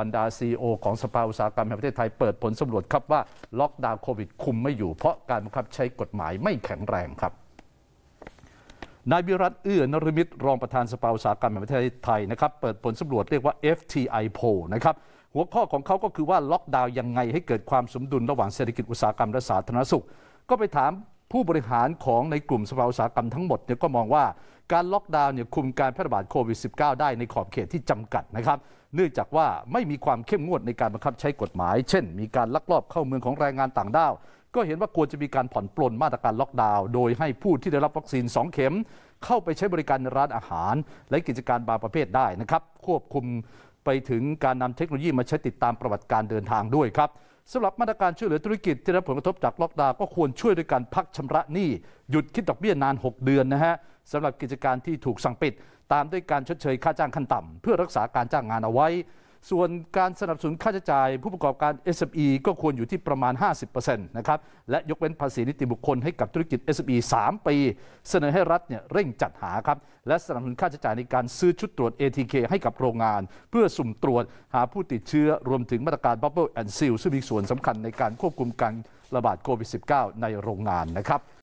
บรรดาซีอของสภาอุตสาหกรรมแห่งประเทศไทย เปิดผลสำรวจครับว่าล็อกดาวน์โควิดคุมไม่อยู่ เพราะการบังคับใช้กฎหมายไม่แข็งแรงครับ นายวิรัตเอื้อนรมิตรรองประธานสภาอุตสาหกรรมแห่งประเทศไทย นะครับ เปิดผลสำรวจเรียกว่า FTI p o นะครับหัวข้อของเขาก็คือว่าล็อกดาวน์ยังไงให้เกิดความสมดุลระหว่างเศรษฐกิจอุตสาหกรรมและสาธารณสุข ก็ไปถามผู้บริหารของในกลุ่มสภาอุตสาหกรรมทั้งหมดเนี่ยก็มองว่าการล็อกดาวน์เนี่ยคุมการแพร่ระบาดโควิด -19 ได้ในขอบเขตที่จำกัดนะครับ เนื่องจากว่าไม่มีความเข้มงวดในการบังคับใช้กฎหมาย เช่น มีการลักลอบเข้าเมืองของแรงงานต่างด้าว ก็เห็นว่าควรจะมีการผ่อนปลนมาตรการล็อกดาวน์โดยให้ผู้ที่ได้รับวัคซีน2 เข็มเข้าไปใช้บริการร้านอาหารและกิจการบางประเภทได้นะครับควบคุมไปถึงการนำเทคโนโลยีมาใช้ติดตามประวัติการเดินทางด้วยครับสำหรับมาตรการช่วยเหลือธุรกิจที่รับผลกระทบจากล็อกดาวก็ควรช่วยด้วยการพักชำระหนี้หยุดคิดดอกเบี้ยนาน 6 เดือนนะฮะสำหรับกิจการที่ถูกสั่งปิด ตามด้วยการชดเชยค่าจ้างขั้นต่ำ เพื่อรักษาการจ้างงานเอาไว้ส่วนการสนับสนุนค่าใช้จ่ายผู้ประกอบการ SME ก็ควรอยู่ที่ประมาณ 50%นะครับและยกเว้นภาษีนิติบุคคลให้กับธุรกิจ SME 3ปีเสนอให้รัฐเนี่ยเร่งจัดหาครับและสนับสนุนค่าใช้จ่ายในการซื้อชุดตรวจ ATK ให้กับโรงงาน เพื่อสุ่มตรวจหาผู้ติดเชื้อรวมถึงมาตรการ Bubble and Seal ซึ่งมีส่วนสำคัญในการควบคุมการระบาดโควิด -19 ในโรงงานนะครับ